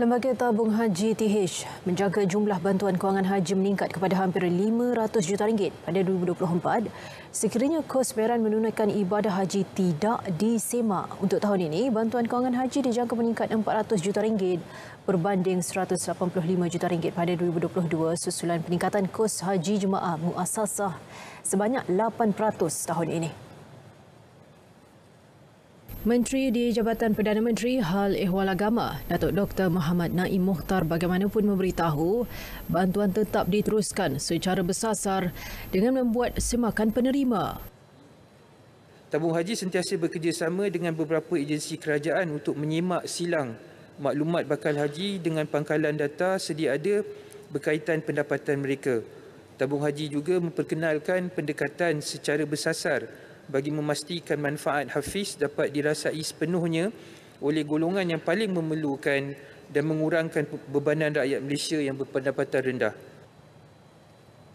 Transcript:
Lembaga Tabung Haji TH menjaga jumlah bantuan kewangan haji meningkat kepada hampir 500 juta ringgit pada 2024. Sekiranya kos peran menunaikan ibadah haji tidak disemak untuk tahun ini, bantuan kewangan haji dijangka meningkat 400 juta ringgit berbanding 185 juta ringgit pada 2022 susulan peningkatan kos haji jemaah muasasah sebanyak 8% tahun ini. Menteri di Jabatan Perdana Menteri Hal Ehwal Agama, Datuk Dr. Muhammad Naim Mohtar bagaimanapun memberitahu bantuan tetap diteruskan secara bersasar dengan membuat semakan penerima. Tabung Haji sentiasa bekerjasama dengan beberapa agensi kerajaan untuk menyimak silang maklumat bakal haji dengan pangkalan data sedia ada berkaitan pendapatan mereka. Tabung Haji juga memperkenalkan pendekatan secara bersasar bagi memastikan manfaat hafiz dapat dirasai sepenuhnya oleh golongan yang paling memerlukan dan mengurangkan bebanan rakyat Malaysia yang berpendapatan rendah.